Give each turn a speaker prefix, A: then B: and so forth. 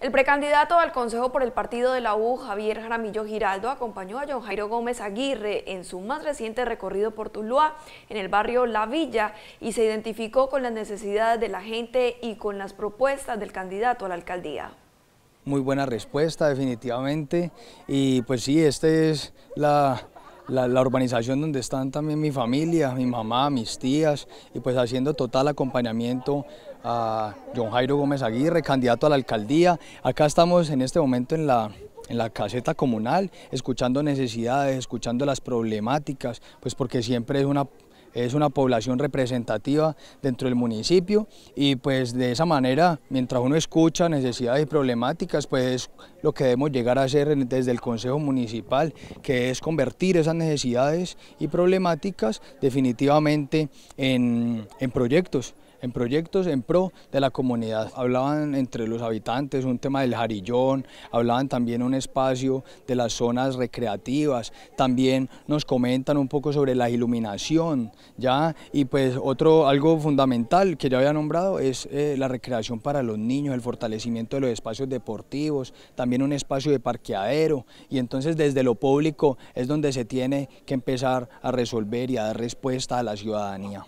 A: El precandidato al Consejo por el Partido de la U, Javier Jaramillo Giraldo, acompañó a John Jairo Gómez Aguirre en su más reciente recorrido por Tuluá, en el barrio La Villa, y se identificó con las necesidades de la gente y con las propuestas del candidato a la alcaldía.
B: Muy buena respuesta, definitivamente, y pues sí, esta es la, la, urbanización donde están también mi familia, mi mamá, mis tías, y pues haciendo total acompañamiento a John Jairo Gómez Aguirre, candidato a la alcaldía. Acá estamos en este momento en la, caseta comunal, escuchando necesidades, escuchando las problemáticas, pues porque siempre es una es una población representativa dentro del municipio y pues de esa manera, mientras uno escucha necesidades y problemáticas, pues lo que debemos llegar a hacer desde el Consejo Municipal, que es convertir esas necesidades y problemáticas definitivamente en proyectos en proyectos en pro de la comunidad. Hablaban entre los habitantes un tema del jarillón, hablaban también un espacio de las zonas recreativas, también nos comentan un poco sobre la iluminación, ¿ya? Y pues otro, algo fundamental que ya había nombrado es eh, la recreación para los niños, el fortalecimiento de los espacios deportivos, también un espacio de parqueadero y entonces desde lo público es donde se tiene que empezar a resolver y a dar respuesta a la ciudadanía.